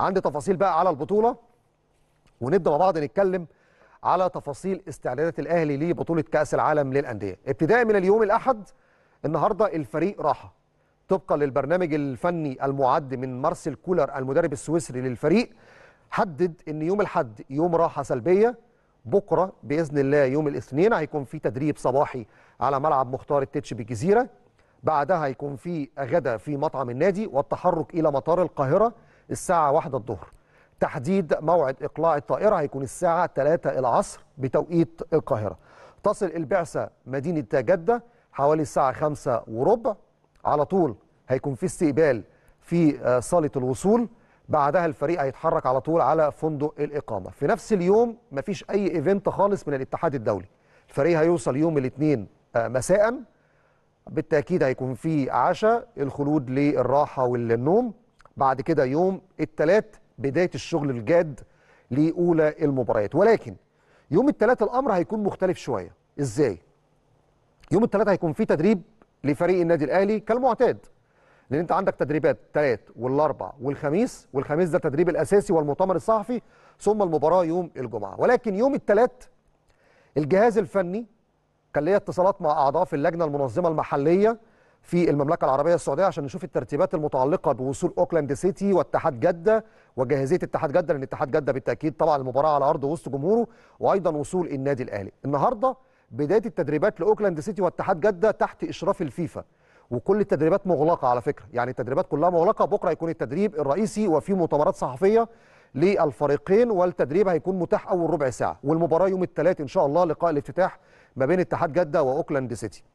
عندي تفاصيل بقى على البطوله ونبدا مع بعض نتكلم على تفاصيل استعدادات الاهلي لبطوله كاس العالم للانديه ابتداء من اليوم الاحد النهارده الفريق راحه طبقا للبرنامج الفني المعد من مارسيل كولر المدرب السويسري للفريق حدد ان يوم الاحد يوم راحه سلبيه بكره باذن الله يوم الاثنين هيكون في تدريب صباحي على ملعب مختار التتش بالجزيره بعدها هيكون في غدا في مطعم النادي والتحرك الى مطار القاهره الساعة واحدة الظهر تحديد موعد إقلاع الطائرة هيكون الساعة 3 العصر بتوقيت القاهرة تصل البعثة مدينة جدة حوالي الساعة 5 وربع على طول هيكون في استقبال في آه، صالة الوصول بعدها الفريق هيتحرك على طول على فندق الإقامة في نفس اليوم مفيش أي إيفنت خالص من الاتحاد الدولي الفريق هيوصل يوم الاثنين آه، مساء بالتأكيد هيكون في عشاء الخلود للراحة والنوم بعد كده يوم الثلاث بدايه الشغل الجاد لاولى المباريات ولكن يوم الثلاث الامر هيكون مختلف شويه ازاي يوم الثلاث هيكون في تدريب لفريق النادي الاهلي كالمعتاد لان انت عندك تدريبات ثلاث والاربع والخميس والخميس ده التدريب الاساسي والمؤتمر الصحفي ثم المباراه يوم الجمعه ولكن يوم الثلاث الجهاز الفني كان ليا اتصالات مع اعضاء في اللجنه المنظمه المحليه في المملكة العربية السعودية عشان نشوف الترتيبات المتعلقة بوصول أوكلاند سيتي واتحاد جدة وجاهزية اتحاد جدة لأن اتحاد جدة بالتأكيد طبعا المباراة على أرض وسط جمهوره وأيضا وصول النادي الأهلي النهاردة بداية التدريبات لأوكلاند سيتي واتحاد جدة تحت إشراف الفيفا وكل التدريبات مغلقة على فكرة يعني التدريبات كلها مغلقة بكرة هيكون التدريب الرئيسي وفي مؤتمرات صحفية للفريقين والتدريب هيكون متاح أول ربع ساعة والمباراة يوم الثلاث إن شاء الله لقاء الافتتاح ما بين اتحاد جدة وأوكلاند سيتي